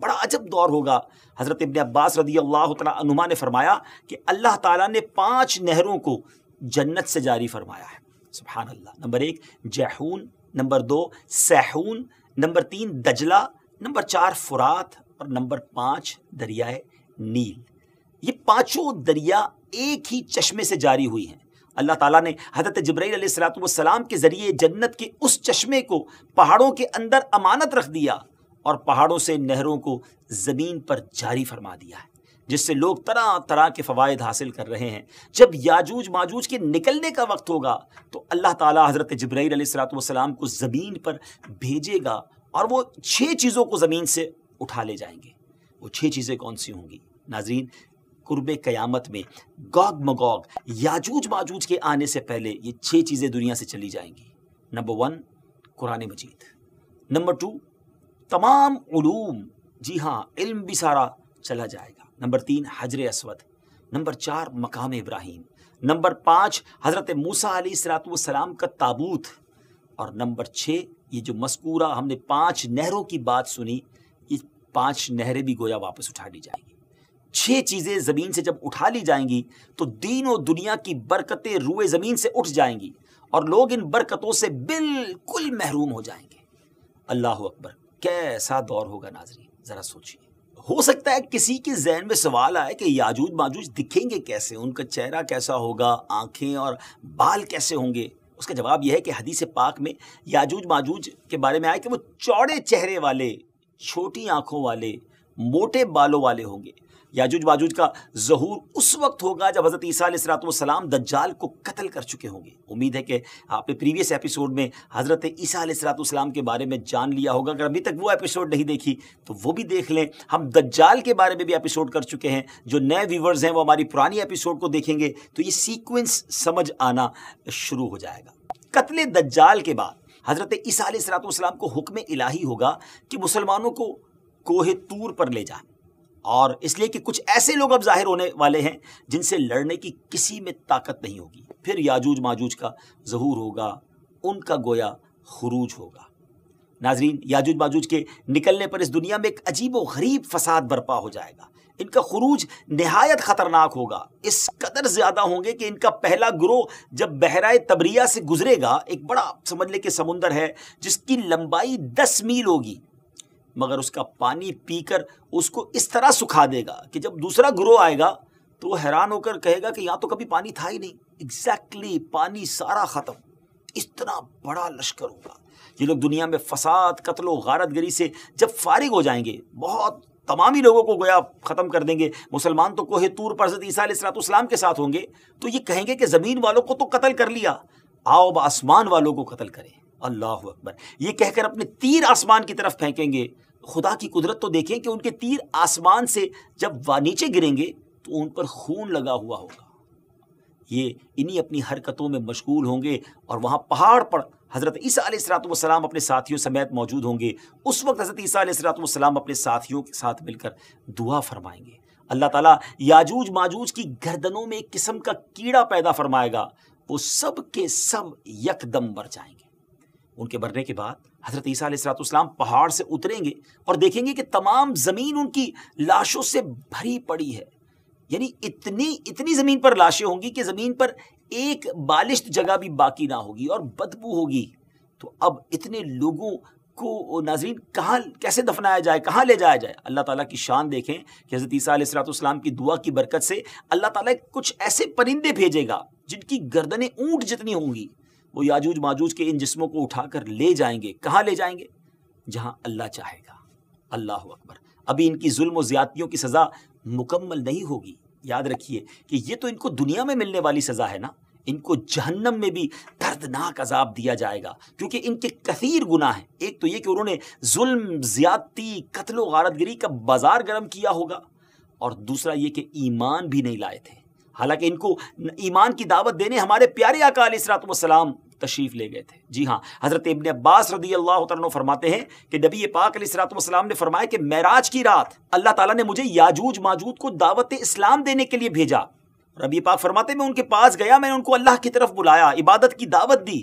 बड़ा अजब दौर होगा हज़रत इबन अब्बास रदी अल्लाह तनुमा ने फरमाया कि अल्लाह ताला ने पांच नहरों को जन्नत से जारी फरमाया है सुबहान अल्लाह नंबर एक जैहून नंबर दो सहून नंबर तीन दजला नंबर चार फुरात और नंबर पाँच दरियाए नील ये पाँचों दरिया एक ही चश्मे से जारी हुई हैं अल्लाह ताला ने हजरत जब्रैल सलाम के ज़रिए जन्नत के उस चश्मे को पहाड़ों के अंदर अमानत रख दिया और पहाड़ों से नहरों को ज़मीन पर जारी फरमा दिया है जिससे लोग तरह तरह के फ़वाद हासिल कर रहे हैं जब याजूज माजूज के निकलने का वक्त होगा तो अल्लाह ताला हज़रत जब्राईल सलाम को ज़मीन पर भेजेगा और वो छः चीज़ों को ज़मीन से उठा ले जाएंगे वो छः चीज़ें कौन सी होंगी नाजरीन कुर्ब क़यामत में गौग मगौग याजूज माजूज के आने से पहले ये छः चीज़ें दुनिया से चली जाएंगी नंबर वन कुरान मजीद नंबर टू तमाम उलूम जी हाँ इल्म भी सारा चला जाएगा नंबर तीन हजर असवद नंबर चार मकाम इब्राहिम नंबर पाँच हज़रत मूसा सलाम का ताबूत और नंबर छः ये जो मस्कूरा हमने पांच नहरों की बात सुनी ये पांच नहरें भी गोया वापस उठा ली जाएंगी छह चीज़ें ज़मीन से जब उठा ली जाएंगी तो दीन और दुनिया की बरकतें रुए ज़मीन से उठ जाएंगी और लोग इन बरकतों से बिल्कुल महरूम हो जाएंगे अल्लाह अकबर कैसा दौर होगा नाजरी जरा सोचिए हो सकता है किसी के जहन में सवाल आए कि याजूज माजूज दिखेंगे कैसे उनका चेहरा कैसा होगा आंखें और बाल कैसे होंगे उसका जवाब यह है कि हदीस पाक में याजूज माजूज के बारे में आए कि वो चौड़े चेहरे वाले छोटी आंखों वाले मोटे बालों वाले होंगे याजूज बाजूज का जहूर उस वक्त होगा जब हज़रत ईसीसलाम दज्जाल को कत्ल कर चुके होंगे उम्मीद है कि आपने प्रीवियस एपिसोड में हज़रत ईसीसलाम के बारे में जान लिया होगा अगर अभी तक वो एपिसोड नहीं देखी तो वो भी देख लें हम दज्जाल के बारे में भी एपिसोड कर चुके हैं जो नए व्यूवर्स हैं वो हमारी पुरानी एपिसोड को देखेंगे तो ये सीक्वेंस समझ आना शुरू हो जाएगा कत्ल दज्जाल के बाद हज़रत ईसा सलाम को हुक्म इलाही होगा कि मुसलमानों को कोहे तूर पर ले जाए और इसलिए कि कुछ ऐसे लोग अब जाहिर होने वाले हैं जिनसे लड़ने की किसी में ताकत नहीं होगी फिर याजूज माजूज का जहूर होगा उनका गोया खरूज होगा नाजरीन याजूज माजूज के निकलने पर इस दुनिया में एक अजीब व गरीब फसाद बर्पा हो जाएगा इनका खरूज नहायत ख़तरनाक होगा इस कदर ज़्यादा होंगे कि इनका पहला ग्रोह जब बहराए तबरिया से गुजरेगा एक बड़ा समझ ले कि समुंदर है जिसकी लंबाई दस मील होगी मगर उसका पानी पीकर उसको इस तरह सुखा देगा कि जब दूसरा ग्रोह आएगा तो वो हैरान होकर कहेगा कि यहाँ तो कभी पानी था ही नहीं एग्जैक्टली exactly, पानी सारा ख़त्म इतना बड़ा लश्कर होगा ये लोग दुनिया में फसाद कत्लो गारत गरी से जब फारिग हो जाएंगे बहुत तमाम ही लोगों को गोया ख़त्म कर देंगे मुसलमान तो कोहे तूर पर हजरत ईसा इस्लाम के साथ होंगे तो ये कहेंगे कि ज़मीन वालों को तो कत्ल कर लिया आओ आसमान वालों को कत्ल करें अल्लाह अकबर ये कहकर अपने तीर आसमान की तरफ फेंकेंगे खुदा की कुदरत तो देखें कि उनके तीर आसमान से जब नीचे गिरेंगे तो उन पर खून लगा हुआ होगा ये इन्हीं अपनी हरकतों में मशगूल होंगे और वहाँ पहाड़ पर हज़रत ईसा सलाम अपने साथियों समेत मौजूद होंगे उस वक्त हज़रत ईसा सलाम अपने साथियों के साथ मिलकर दुआ फरमाएंगे अल्लाह ताला याजूज माजूज की गर्दनों में एक किस्म का कीड़ा पैदा फरमाएगा वो सब के सब यकदम बर जाएंगे उनके मरने के बाद हज़रत ईसा सलाम पहाड़ से उतरेंगे और देखेंगे कि तमाम ज़मीन उनकी लाशों से भरी पड़ी है यानी इतनी इतनी ज़मीन पर लाशें होंगी कि ज़मीन पर एक बालिश्त जगह भी बाकी ना होगी और बदबू होगी तो अब इतने लोगों को नाजरीन कहाँ कैसे दफनाया जाए कहाँ ले जाया जाए अल्लाह ताला की शान देखें कि हज़रत ईसा सलाम की दुआ की बरकत से अल्लाह ताला कुछ ऐसे परिंदे भेजेगा जिनकी गर्दनें ऊँट जितनी होंगी वो याजूज माजूज के इन जिस्मों को उठाकर ले जाएंगे कहाँ ले जाएंगे जहाँ अल्लाह चाहेगा अल्लाह अकबर अभी इनकी जुल्म और ज्यादतियों की सज़ा मुकम्मल नहीं होगी याद रखिए कि ये तो इनको दुनिया में मिलने वाली सज़ा है ना इनको जहन्नम में भी दर्दनाक अजाब दिया जाएगा क्योंकि इनके कसीर गुना हैं एक तो ये कि उन्होंने जुल्म ज्यादती कत्लो गारतगिरी का बाजार गर्म किया होगा और दूसरा ये कि ईमान भी नहीं लाए थे हालांकि इनको ईमान की दावत देने हमारे प्यारे अकाल इसरातम तशरीफ़ ले गए थे जी हाँ हज़रत इबन अब्बास रदी अल्लाह तु फरमाते हैं कि नबी पाक सलाम ने फरमाया कि मैराज की रात अल्लाह तला ने मुझे याजूज माजूद को दावत इस्लाम देने के लिए भेजा रबी पाक फरमाते मैं उनके पास गया मैंने उनको अल्लाह की तरफ बुलाया इबादत की दावत दी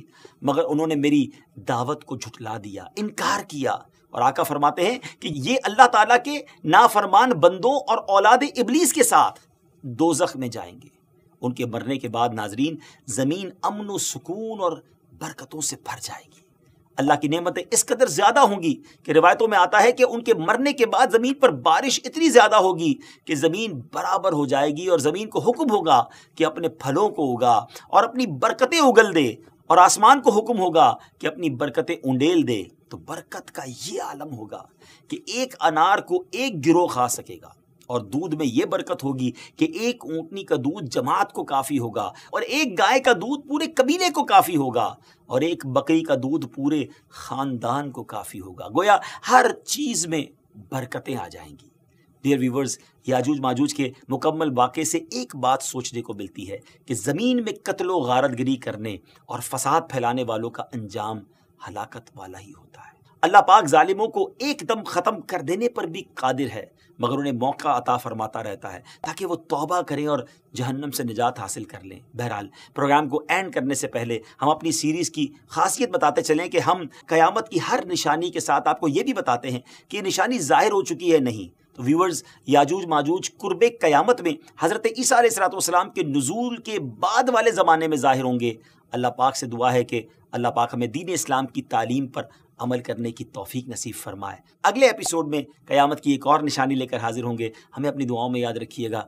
मगर उन्होंने मेरी दावत को झुटला दिया इनकार किया और आका फरमाते हैं कि ये अल्लाह ताला के नाफरमान बंदों और औलाद इबलीस के साथ दोजख में जाएंगे उनके मरने के बाद नाजरीन ज़मीन अमन व सुकून और बरकतों से भर जाएगी अल्लाह की नेमतें इस कदर ज़्यादा होंगी कि रिवायतों में आता है कि उनके मरने के बाद ज़मीन पर बारिश इतनी ज़्यादा होगी कि ज़मीन बराबर हो जाएगी और ज़मीन को हुक्म होगा कि अपने फलों को उगा और अपनी बरकतें उगल दे और आसमान को हुक्म होगा कि अपनी बरकतें उंडेल दे तो बरकत का ये आलम होगा कि एक अनार को एक गिरोह खा सकेगा और दूध में यह बरकत होगी कि एक ऊंटनी का दूध जमात को काफ़ी होगा और एक गाय का दूध पूरे कबीले को काफ़ी होगा और एक बकरी का दूध पूरे ख़ानदान को काफ़ी होगा गोया हर चीज़ में बरकतें आ जाएंगी डियर व्यूवर्स याजूज माजूज के मुकम्मल वाक़े से एक बात सोचने को मिलती है कि ज़मीन में कत्लो गारतगिरी करने और फसाद फैलाने वालों का अंजाम हलाकत वाला ही होता है अल्लाह पाक ालिमों को एकदम ख़त्म कर देने पर भी कादिर है मगर उन्हें मौका अता फरमाता रहता है ताकि वो तौबा करें और जहन्नम से निजात हासिल कर लें बहरहाल प्रोग्राम को एंड करने से पहले हम अपनी सीरीज़ की खासियत बताते चलें कि हम क़यामत की हर निशानी के साथ आपको ये भी बताते हैं कि ये निशानी ज़ाहिर हो चुकी है नहीं तो व्यूवर्स याजूज माजूज कुर्बे क़यामत में हज़रत ईसा सलाम के नज़ूल के बाद वाले ज़माने में ज़ाहिर होंगे अल्लाह पाक से दुआ है कि अल्लाह पाक हमें दीन इस्लाम की तालीम पर अमल करने की तौफीक नसीब फरमाए अगले एपिसोड में क़यामत की एक और निशानी लेकर हाजिर होंगे हमें अपनी दुआओं में याद रखिएगा